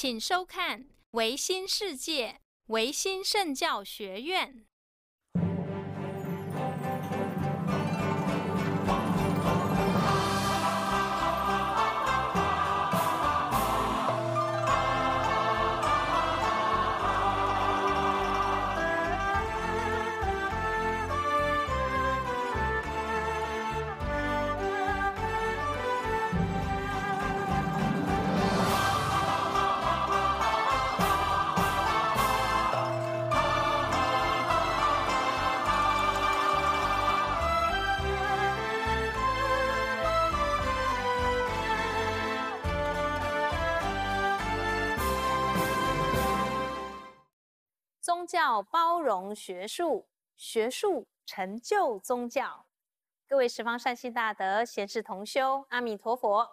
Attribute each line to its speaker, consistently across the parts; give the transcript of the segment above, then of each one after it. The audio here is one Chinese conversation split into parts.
Speaker 1: 请收看维新世界维新圣教学院。宗教包容学术，学术成就宗教。各位十方善信大德，贤士同修，阿弥陀佛，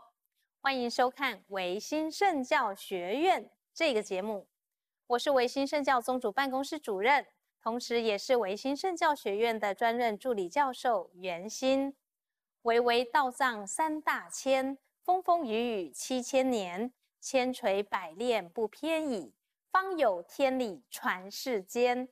Speaker 1: 欢迎收看维新圣教学院这个节目。我是维新圣教宗主办公室主任，同时也是维新圣教学院的专任助理教授袁鑫。巍巍道藏三大千，风风雨雨七千年，千锤百炼不偏倚。方有天理传世间。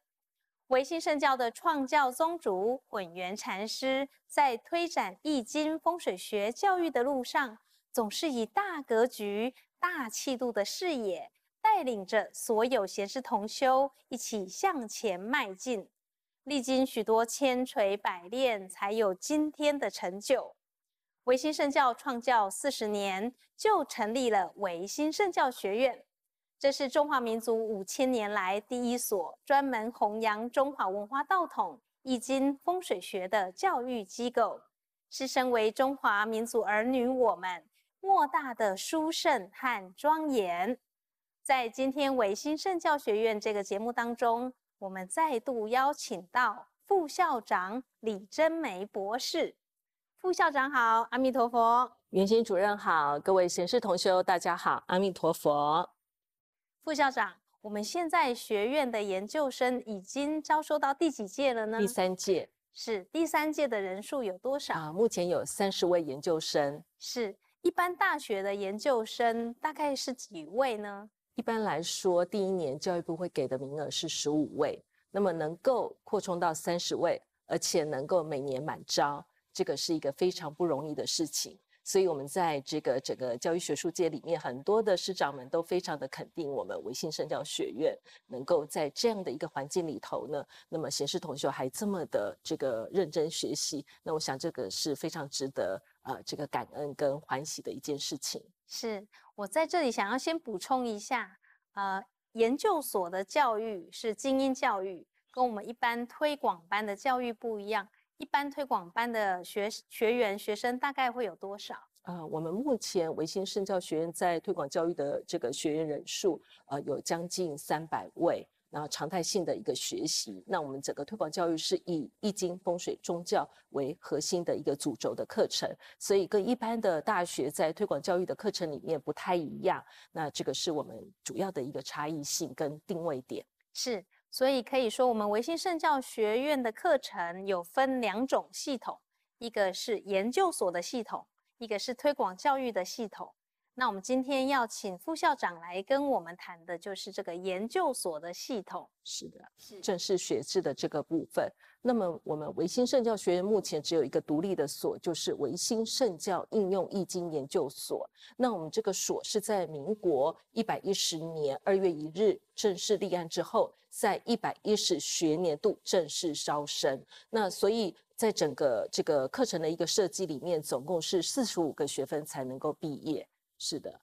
Speaker 1: 维新圣教的创教宗主混元禅师，在推展易经风水学教育的路上，总是以大格局、大气度的视野，带领着所有贤师同修一起向前迈进。历经许多千锤百炼，才有今天的成就。维新圣教创教四十年，就成立了维新圣教学院。这是中华民族五千年来第一所专门弘扬中华文化道统《易经》风水学的教育机构，是身为中华民族儿女我们莫大的殊胜和庄严。在今天维新圣教学院这个节目当中，我们再度邀请到副校长李真梅博士。副校长好，阿弥陀佛。
Speaker 2: 袁心主任好，各位贤士同修，大家好，阿弥陀佛。
Speaker 1: 副校长，我们现在学院的研究生已经招收到第几届了呢？第三届。是，第三届的人数有多少？啊，目前有三十
Speaker 2: 位研究生。
Speaker 1: 是一般大学的研究生大概是几位呢？
Speaker 2: 一般来说，第一年教育部会给的名额是十五位，那么能够扩充到三十位，而且能够每年满招，这个是一个非常不容易的事情。所以，我们在这个整个教育学术界里面，很多的师长们都非常的肯定我们维新圣教学院能够在这样的一个环境里头呢，那么贤士同学还这么的这个认真学习，那我想这个是非常值得呃这个感恩跟欢喜的一件事情。
Speaker 1: 是我在这里想要先补充一下，呃，研究所的教育是精英教育，跟我们一般推广班的教育不一样。一般推广班的学学员、学生大概会有多少？
Speaker 2: 呃，我们目前维新圣教学院在推广教育的这个学员人数，呃，有将近三百位。那常态性的一个学习，那我们整个推广教育是以《易经》、风水、宗教为核心的一个主轴的课程，所以跟一般的大学在推广教育的课程里面不太一样。那这个是我们主要的一个差异性跟定位点。
Speaker 1: 是。所以可以说，我们维新圣教学院的课程有分两种系统，一个是研究所的系统，一个是推广教育的系统。那我们今天要请副校长来跟我们谈的，就是这个研究所的系统。是的，是
Speaker 2: 正式学制的这个部分。那么我们维新圣教学院目前只有一个独立的所，就是维新圣教应用易经研究所。那我们这个所是在民国一百一十年二月一日正式立案之后，在一百一十学年度正式招生。那所以在整个这个课程的一个设计里面，总共是四十五个学分才能够毕业。是的，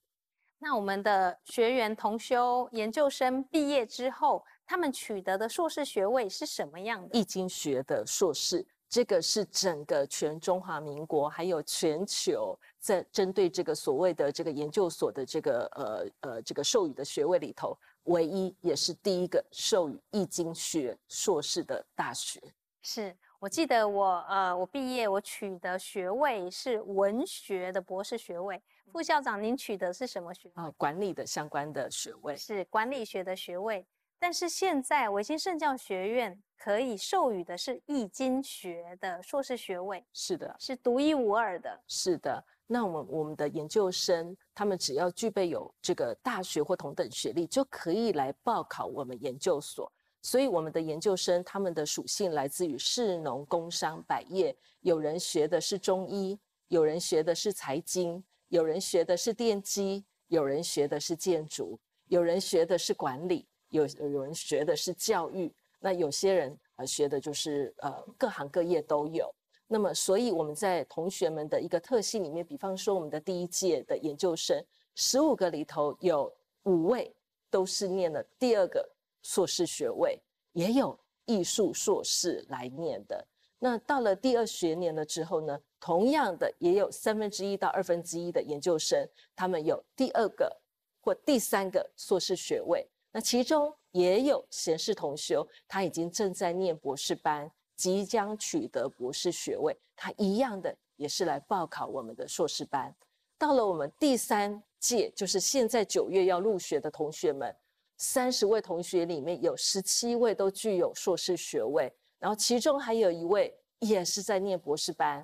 Speaker 1: 那我们的学员同修研究生毕业之后，他们取得的硕士学位是什么样的？
Speaker 2: 易经学的硕士，这个是整个全中华民国还有全球在针对这个所谓的这个研究所的这个呃呃这个授予的学位里头，唯一也是第一个授予易经学硕士的大学。
Speaker 1: 是。我记得我呃，我毕业我取得学位是文学的博士学位。副校长，您取得是什么学？啊，管理的相关的学位。是管理学的学位，但是现在维新圣教学院可以授予的是易经学的硕士学位。是的。是独一无二的。
Speaker 2: 是的。那我我们的研究生，他们只要具备有这个大学或同等学历，就可以来报考我们研究所。所以我们的研究生，他们的属性来自于市农工商百业，有人学的是中医，有人学的是财经，有人学的是电机，有人学的是建筑，有人学的是管理，有有人学的是教育。那有些人呃学的就是呃，各行各业都有。那么，所以我们在同学们的一个特性里面，比方说我们的第一届的研究生，十五个里头有五位都是念了第二个。硕士学位也有艺术硕士来念的。那到了第二学年了之后呢，同样的也有三分之一到二分之一的研究生，他们有第二个或第三个硕士学位。那其中也有贤士同修，他已经正在念博士班，即将取得博士学位，他一样的也是来报考我们的硕士班。到了我们第三届，就是现在九月要入学的同学们。三十位同学里面有十七位都具有硕士学位，然后其中还有一位也是在念博士班，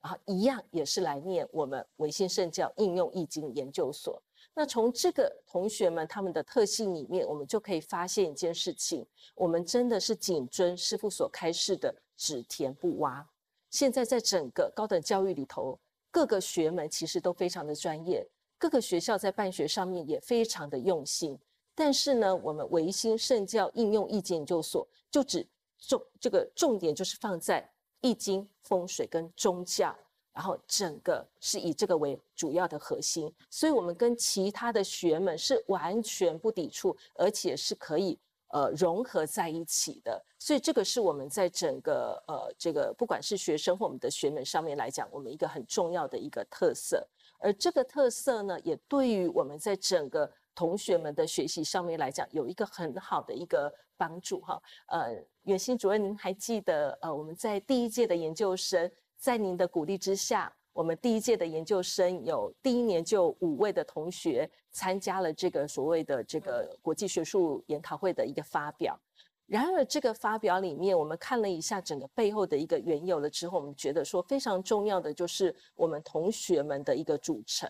Speaker 2: 然后一样也是来念我们维新圣教应用易经研究所。那从这个同学们他们的特性里面，我们就可以发现一件事情：我们真的是谨遵师父所开示的“只填不挖”。现在在整个高等教育里头，各个学门其实都非常的专业，各个学校在办学上面也非常的用心。但是呢，我们维新圣教应用易经研究所就只重这个重点，就是放在易经风水跟宗教，然后整个是以这个为主要的核心。所以，我们跟其他的学门是完全不抵触，而且是可以呃融合在一起的。所以，这个是我们在整个呃这个不管是学生或我们的学门上面来讲，我们一个很重要的一个特色。而这个特色呢，也对于我们在整个。同学们的学习上面来讲，有一个很好的一个帮助哈。呃，袁新主任，您还记得呃，我们在第一届的研究生，在您的鼓励之下，我们第一届的研究生有第一年就五位的同学参加了这个所谓的这个国际学术研讨会的一个发表。然而，这个发表里面，我们看了一下整个背后的一个缘由了之后，我们觉得说非常重要的就是我们同学们的一个组成，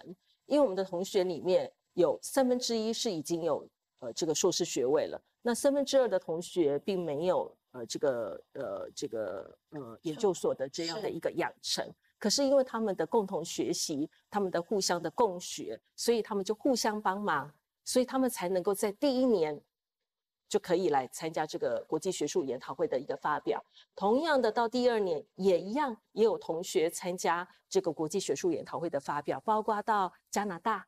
Speaker 2: 因为我们的同学里面。有三分之一是已经有呃这个硕士学位了，那三分之二的同学并没有呃这个呃这个呃研究所的这样的一个养成，可是因为他们的共同学习，他们的互相的共学，所以他们就互相帮忙，所以他们才能够在第一年就可以来参加这个国际学术研讨会的一个发表。同样的，到第二年也一样，也有同学参加这个国际学术研讨会的发表，包括到加拿大。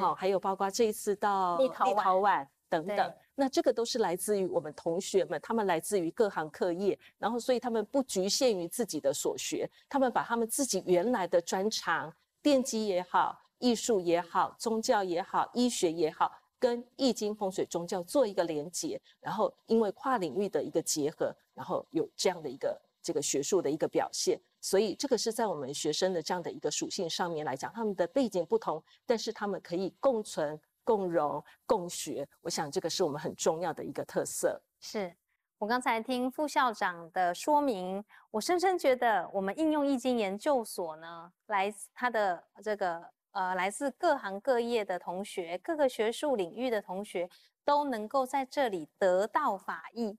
Speaker 2: 好，还有包括这一次到立陶立陶宛等等，那这个都是来自于我们同学们，他们来自于各行各业，然后所以他们不局限于自己的所学，他们把他们自己原来的专长，电机也好，艺术也好，宗教也好，医学也好，跟易经风水宗教做一个连接，然后因为跨领域的一个结合，然后有这样的一个这个学术的一个表现。所以这个是在我们学生的这样的一个属性上面来讲，他们的背景不同，但是他们可以共存、共融、共学。我想这个是我们很重要的一个特色。
Speaker 1: 是我刚才听副校长的说明，我深深觉得我们应用易经研究所呢，来他的这个呃，来自各行各业的同学，各个学术领域的同学，都能够在这里得到法益，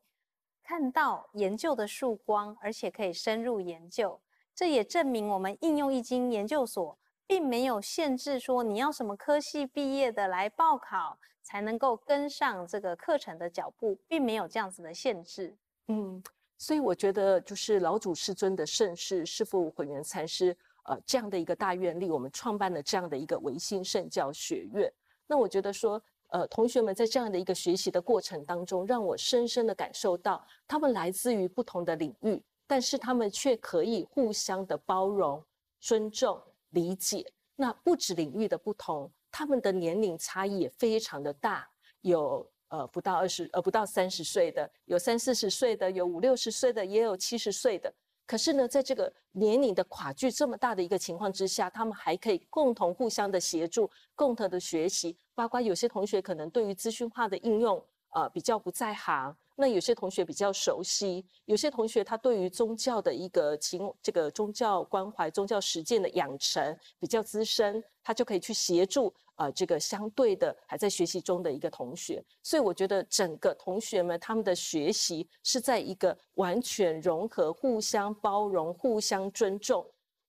Speaker 1: 看到研究的曙光，而且可以深入研究。这也证明我们应用易经研究所并没有限制说你要什么科系毕业的来报考才能够跟上这个课程的脚步，并没有这样子的限制。嗯，所以
Speaker 2: 我觉得就是老祖师尊的盛世师父毁圆禅师呃这样的一个大愿力，我们创办了这样的一个维新圣教学院。那我觉得说呃同学们在这样的一个学习的过程当中，让我深深的感受到他们来自于不同的领域。但是他们却可以互相的包容、尊重、理解。那不止领域的不同，他们的年龄差异也非常的大。有呃不到二十，呃不到三十岁的，有三四十岁的，有五六十岁的，也有七十岁的。可是呢，在这个年龄的跨距这么大的一个情况之下，他们还可以共同互相的协助，共同的学习。包括有些同学可能对于资讯化的应用，呃，比较不在行。那有些同学比较熟悉，有些同学他对于宗教的一个情，这个宗教关怀、宗教实践的养成比较资深，他就可以去协助啊，这个相对的还在学习中的一个同学。所以我觉得整个同学们他们的学习是在一个完全融合、互相包容、互相尊重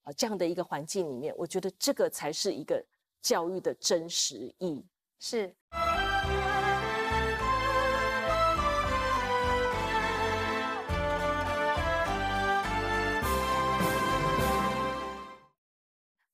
Speaker 2: 啊这样的一个环境里面，我觉得这个才是一个教育的真实意是。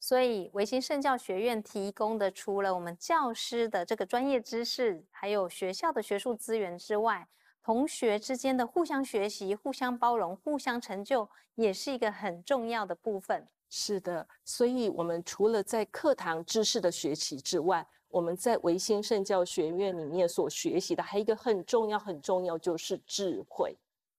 Speaker 1: 所以维新圣教学院提供的，除了我们教师的这个专业知识，还有学校的学术资源之外，同学之间的互相学习、互相包容、互相成就，也是一个很重要的部分。
Speaker 2: 是的，所以我们除了在课堂知识的学习之外，我们在维新圣教学院里面所学习的，还有一个很重要、很重要就是智慧。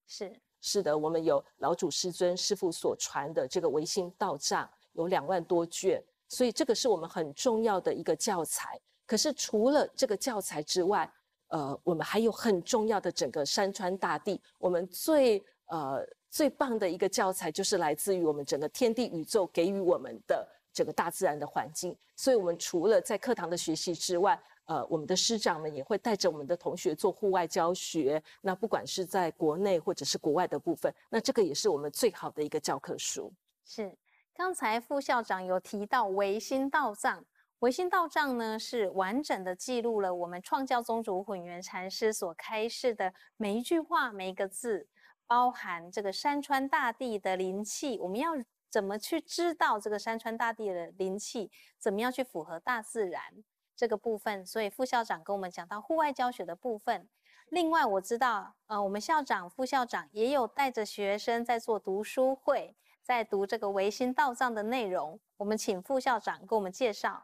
Speaker 2: 是是的，我们有老祖师尊师傅所传的这个维新道藏。有两万多卷，所以这个是我们很重要的一个教材。可是除了这个教材之外，呃，我们还有很重要的整个山川大地。我们最呃最棒的一个教材就是来自于我们整个天地宇宙给予我们的整个大自然的环境。所以，我们除了在课堂的学习之外，呃，我们的师长们也会带着我们的同学做户外教学。那不管是在国内或者是国外的部分，那这个也是我们最好的一个教科书。
Speaker 1: 是。刚才副校长有提到维新道藏，维新道藏呢是完整的记录了我们创教宗主混元禅师所开示的每一句话、每一个字，包含这个山川大地的灵气。我们要怎么去知道这个山川大地的灵气？怎么样去符合大自然这个部分？所以副校长跟我们讲到户外教学的部分。另外，我知道，呃，我们校长、副校长也有带着学生在做读书会。在读这个维新道藏的内容，我们请副校长给我们介绍。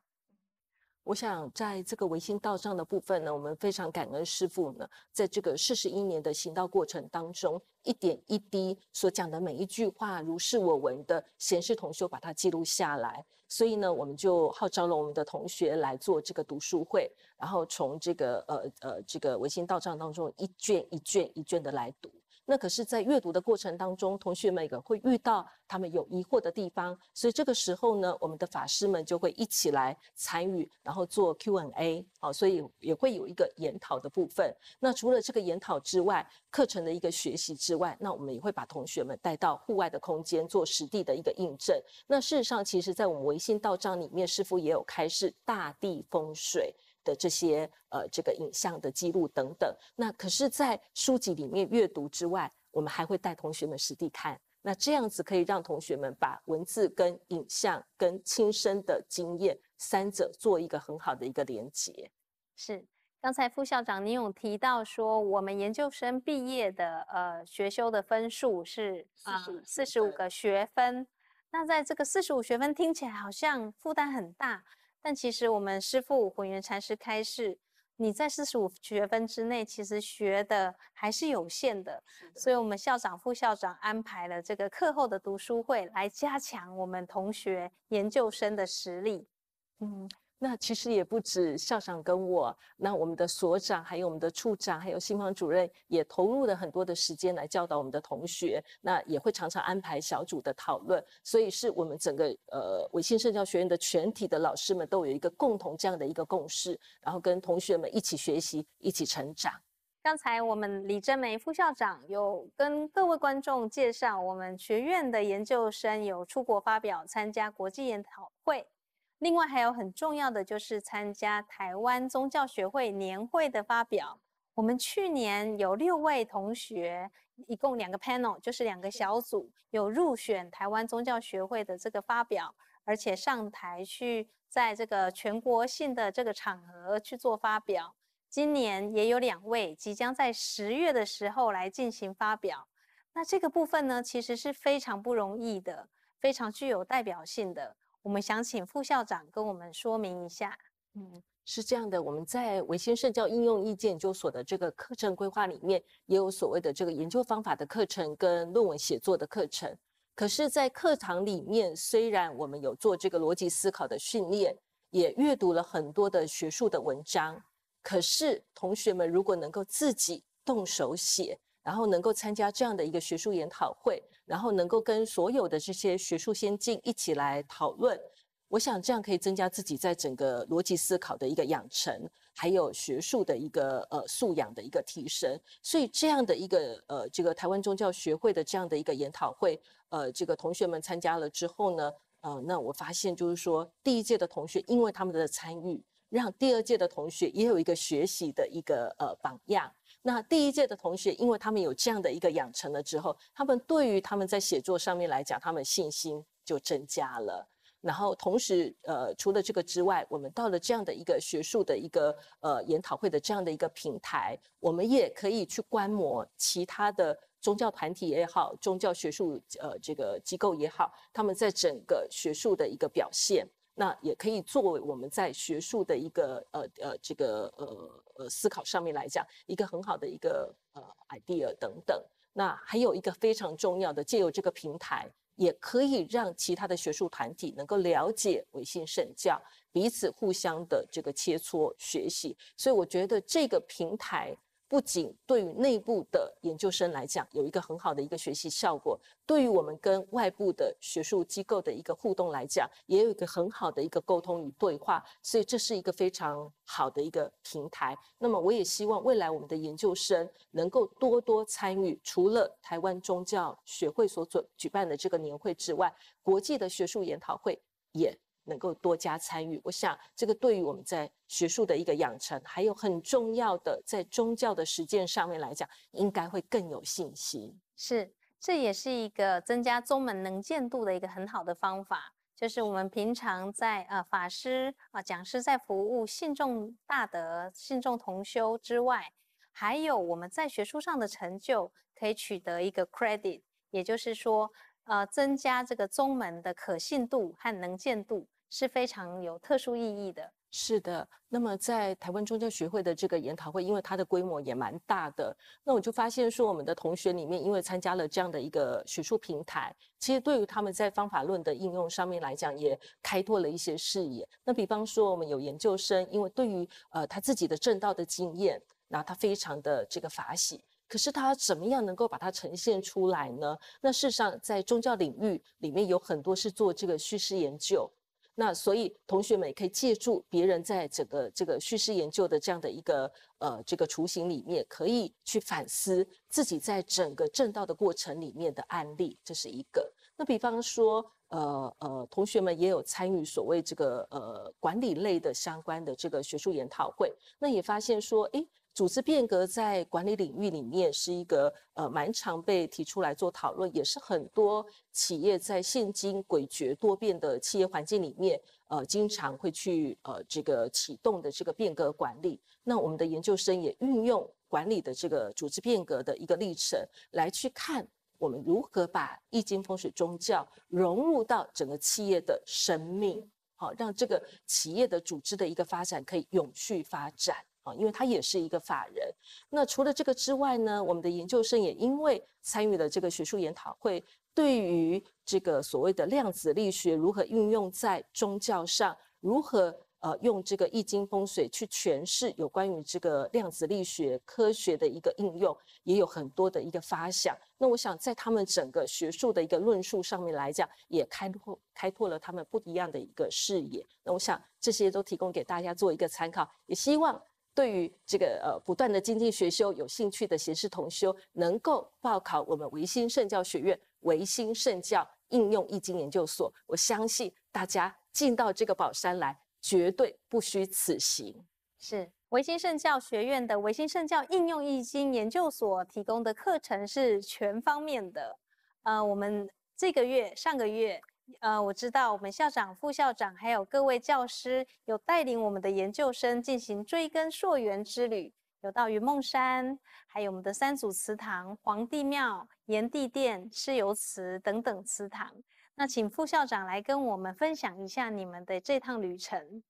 Speaker 2: 我想，在这个维新道藏的部分呢，我们非常感恩师父呢，在这个四十一年的行道过程当中，一点一滴所讲的每一句话，如是我闻的贤士同修把它记录下来。所以呢，我们就号召了我们的同学来做这个读书会，然后从这个呃呃这个维新道藏当中一卷一卷一卷的来读。那可是，在阅读的过程当中，同学们也会遇到他们有疑惑的地方，所以这个时候呢，我们的法师们就会一起来参与，然后做 Q&A，好，所以也会有一个研讨的部分。那除了这个研讨之外，课程的一个学习之外，那我们也会把同学们带到户外的空间做实地的一个印证。那事实上，其实在我们维信道账里面，师傅也有开示大地风水。的这些呃，这个影像的记录等等，那可是，在书籍里面阅读之外，我们还会带同学们实地看，那这样子可以让同学们把文字、跟影像、跟亲身的经验三者做一个很好的一个连接。
Speaker 1: 是，刚才副校长您有提到说，我们研究生毕业的呃学修的分数是啊四十五个学分，那在这个四十五学分听起来好像负担很大。但其实我们师父混元禅师开示，你在四十五学分之内，其实学的还是有限的，所以，我们校长、副校长安排了这个课后的读书会，来加强我们同学研究生的实力。
Speaker 2: 嗯。那其实也不止校长跟我，那我们的所长，还有我们的处长，还有新房主任，也投入了很多的时间来教导我们的同学。那也会常常安排小组的讨论，所以是我们整个呃维新社教学院的全体的老师们都有一个共同这样的一个共识，然后跟同学们一起学习，一起成长。
Speaker 1: 刚才我们李珍梅副校长有跟各位观众介绍，我们学院的研究生有出国发表，参加国际研讨会。另外还有很重要的就是参加台湾宗教学会年会的发表。我们去年有六位同学，一共两个 panel，就是两个小组有入选台湾宗教学会的这个发表，而且上台去在这个全国性的这个场合去做发表。今年也有两位即将在十月的时候来进行发表。那这个部分呢，其实是非常不容易的，非常具有代表性的。我们想请副校长跟我们说明一下。
Speaker 2: 嗯，是这样的，我们在维新社教应用意见研究所的这个课程规划里面，也有所谓的这个研究方法的课程跟论文写作的课程。可是，在课堂里面，虽然我们有做这个逻辑思考的训练，也阅读了很多的学术的文章，可是同学们如果能够自己动手写。然后能够参加这样的一个学术研讨会，然后能够跟所有的这些学术先进一起来讨论，我想这样可以增加自己在整个逻辑思考的一个养成，还有学术的一个呃素养的一个提升。所以这样的一个呃这个台湾宗教学会的这样的一个研讨会，呃这个同学们参加了之后呢，呃那我发现就是说第一届的同学因为他们的参与，让第二届的同学也有一个学习的一个呃榜样。那第一届的同学，因为他们有这样的一个养成了之后，他们对于他们在写作上面来讲，他们信心就增加了。然后同时，呃，除了这个之外，我们到了这样的一个学术的一个呃研讨会的这样的一个平台，我们也可以去观摩其他的宗教团体也好，宗教学术呃这个机构也好，他们在整个学术的一个表现。那也可以作为我们在学术的一个呃呃这个呃呃思考上面来讲一个很好的一个呃 idea 等等。那还有一个非常重要的，借由这个平台，也可以让其他的学术团体能够了解维新圣教，彼此互相的这个切磋学习。所以我觉得这个平台。不仅对于内部的研究生来讲有一个很好的一个学习效果，对于我们跟外部的学术机构的一个互动来讲，也有一个很好的一个沟通与对话，所以这是一个非常好的一个平台。那么我也希望未来我们的研究生能够多多参与，除了台湾宗教学会所举举办的这个年会之外，国际的学术研讨会也。能够多加参与，我想这个对于我们在学术的一个养成，还有很重要的在宗教的实践上面来讲，应该会更有信心。
Speaker 1: 是，这也是一个增加宗门能见度的一个很好的方法，就是我们平常在呃法师啊、讲师在服务信众、大德、信众同修之外，还有我们在学术上的成就可以取得一个 credit，也就是说。呃，增加这个宗门的可信度和能见度是非常有特殊意义的。是的，
Speaker 2: 那么在台湾宗教学会的这个研讨会，因为它的规模也蛮大的，那我就发现说，我们的同学里面，因为参加了这样的一个学术平台，其实对于他们在方法论的应用上面来讲，也开拓了一些视野。那比方说，我们有研究生，因为对于呃他自己的正道的经验，那他非常的这个法喜。可是他怎么样能够把它呈现出来呢？那事实上，在宗教领域里面有很多是做这个叙事研究，那所以同学们也可以借助别人在整个这个叙事研究的这样的一个呃这个雏形里面，可以去反思自己在整个正道的过程里面的案例，这是一个。那比方说，呃呃，同学们也有参与所谓这个呃管理类的相关的这个学术研讨会，那也发现说，诶，组织变革在管理领域里面是一个呃蛮常被提出来做讨论，也是很多企业在现今诡谲多变的企业环境里面呃经常会去呃这个启动的这个变革管理。那我们的研究生也运用管理的这个组织变革的一个历程来去看我们如何把易经风水宗教融入到整个企业的生命，好让这个企业的组织的一个发展可以永续发展。啊，因为他也是一个法人。那除了这个之外呢，我们的研究生也因为参与了这个学术研讨会，对于这个所谓的量子力学如何运用在宗教上，如何呃用这个易经风水去诠释有关于这个量子力学科学的一个应用，也有很多的一个发想。那我想，在他们整个学术的一个论述上面来讲，也开拓开拓了他们不一样的一个视野。那我想这些都提供给大家做一个参考，也希望。对于这个呃，不断的精进学修有兴趣的学士同修，能够报考我们维新圣教学院维新圣教应用易经研究所，我相信大家进到这个宝山来，绝对不虚此行。
Speaker 1: 是维新圣教学院的维新圣教应用易经研究所提供的课程是全方面的，呃，我们这个月、上个月。呃，我知道我们校长、副校长还有各位教师有带领我们的研究生进行追根溯源之旅，有到云梦山，还有我们的三祖祠堂、黄帝庙、炎帝殿、蚩尤祠等等祠堂。那请副校长来跟我们分享一下你们的这趟旅程。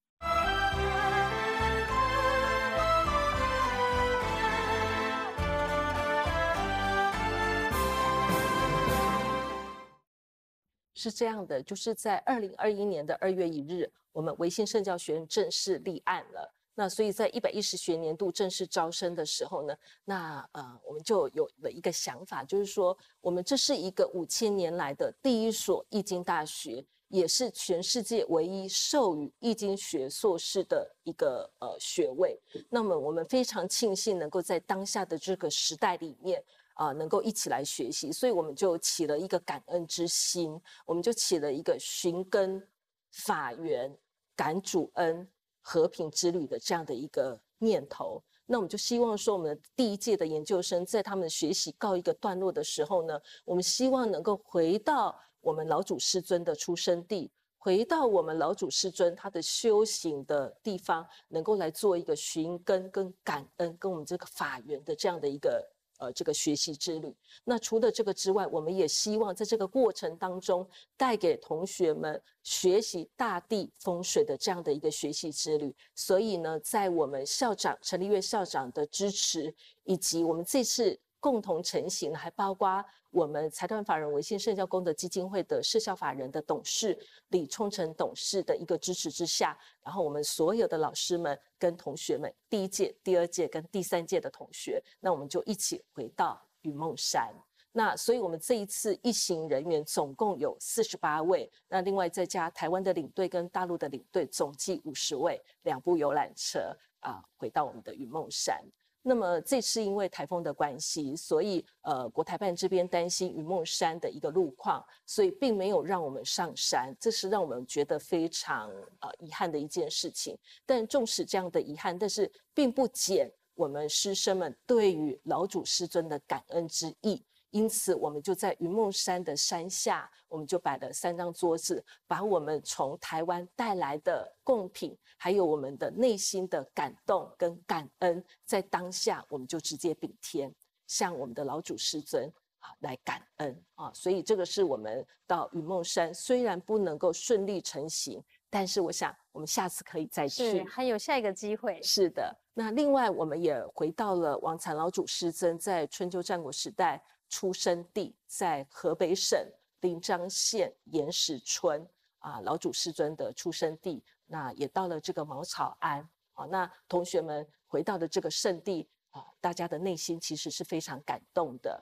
Speaker 2: 是这样的，就是在二零二一年的二月一日，我们维新圣教学院正式立案了。那所以在一百一十学年度正式招生的时候呢，那呃我们就有了一个想法，就是说我们这是一个五千年来的第一所易经大学，也是全世界唯一授予易经学硕士的一个呃学位。那么我们非常庆幸能够在当下的这个时代里面。啊，能够一起来学习，所以我们就起了一个感恩之心，我们就起了一个寻根法缘、感主恩、和平之旅的这样的一个念头。那我们就希望说，我们第一届的研究生在他们学习告一个段落的时候呢，我们希望能够回到我们老祖师尊的出生地，回到我们老祖师尊他的修行的地方，能够来做一个寻根、跟感恩、跟我们这个法缘的这样的一个。呃，这个学习之旅。那除了这个之外，我们也希望在这个过程当中带给同学们学习大地风水的这样的一个学习之旅。所以呢，在我们校长陈立月校长的支持，以及我们这次。共同成型，还包括我们财团法人维信社教功德基金会的社校法人的董事李冲成董事的一个支持之下，然后我们所有的老师们跟同学们，第一届、第二届跟第三届的同学，那我们就一起回到云梦山。那所以，我们这一次一行人员总共有四十八位，那另外再加台湾的领队跟大陆的领队，总计五十位，两部游览车啊，回到我们的云梦山。那么这次因为台风的关系，所以呃国台办这边担心云梦山的一个路况，所以并没有让我们上山。这是让我们觉得非常呃遗憾的一件事情。但纵使这样的遗憾，但是并不减我们师生们对于老祖师尊的感恩之意。因此，我们就在云梦山的山下，我们就摆了三张桌子，把我们从台湾带来的贡品，还有我们的内心的感动跟感恩，在当下，我们就直接禀天，向我们的老祖师尊啊来感恩啊。所以，这个是我们到云梦山，虽然不能够顺利成行，但是我想我们下次可以再去，还有下一个机会。是的，那另外我们也回到了王禅老祖师尊在春秋战国时代。出生地在河北省临漳县岩石村啊，老祖师尊的出生地，那也到了这个茅草庵啊。那同学们回到的这个圣地啊，大家的内心其实是非常感动的。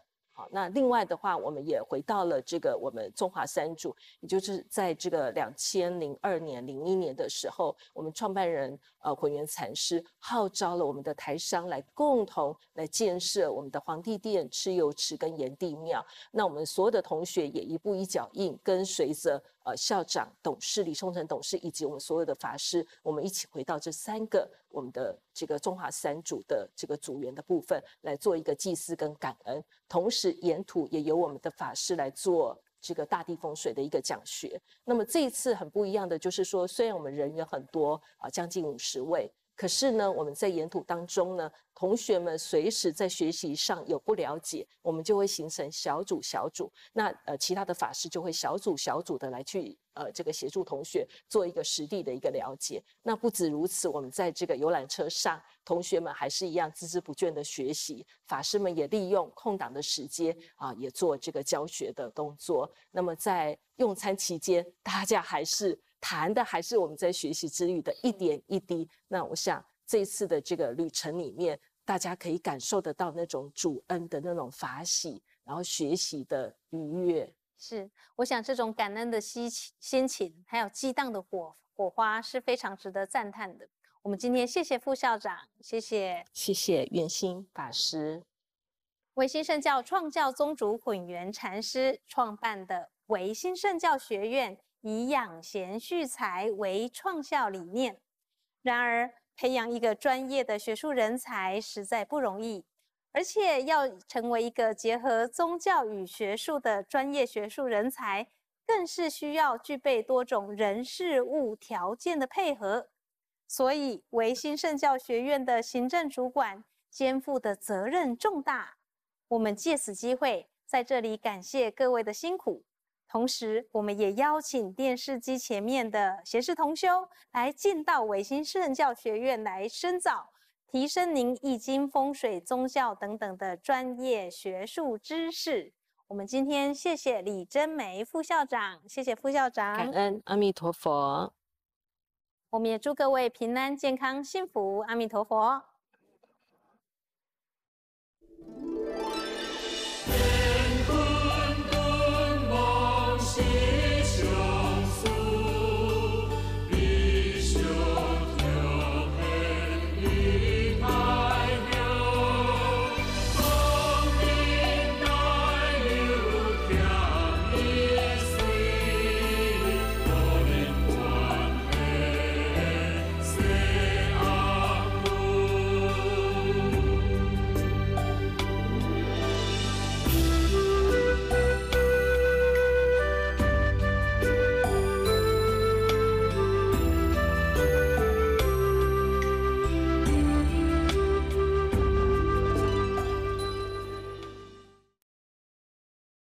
Speaker 2: 那另外的话，我们也回到了这个我们中华三祖，也就是在这个两千零二年零一年的时候，我们创办人呃浑元禅师号召了我们的台商来共同来建设我们的黄帝殿、蚩尤池跟炎帝庙。那我们所有的同学也一步一脚印跟随着。呃，校长、董事李崇成董事以及我们所有的法师，我们一起回到这三个我们的这个中华三祖的这个组员的部分来做一个祭祀跟感恩。同时，沿途也由我们的法师来做这个大地风水的一个讲学。那么这一次很不一样的就是说，虽然我们人员很多啊，将近五十位。可是呢，我们在沿途当中呢，同学们随时在学习上有不了解，我们就会形成小组小组。那呃，其他的法师就会小组小组的来去呃，这个协助同学做一个实地的一个了解。那不止如此，我们在这个游览车上，同学们还是一样孜孜不倦的学习，法师们也利用空档的时间啊，也做这个教学的动作。那么在用餐期间，大家还是。谈的还是我们在学习之旅的一点一滴。那我想，这次的这个旅程里面，大家可以感受得到那种主恩的那种法喜，然后学习的愉悦。
Speaker 1: 是，我想这种感恩的心情，还有激荡的火火花，是非常值得赞叹的。我们今天谢谢副校长，谢谢，
Speaker 2: 谢谢圆心法师，
Speaker 1: 维新圣教创教宗主混元禅师创办的维新圣教学院。以养贤蓄才为创校理念，然而培养一个专业的学术人才实在不容易，而且要成为一个结合宗教与学术的专业学术人才，更是需要具备多种人事物条件的配合。所以，维新圣教学院的行政主管肩负的责任重大。我们借此机会，在这里感谢各位的辛苦。同时，我们也邀请电视机前面的学士同修来进到维新圣教学院来深造，提升您易经、风水、宗教等等的专业学术知识。我们今天谢谢李珍梅副校长，谢谢副校长，感
Speaker 2: 恩阿弥陀佛。
Speaker 1: 我们也祝各位平安、健康、幸福，阿弥陀佛。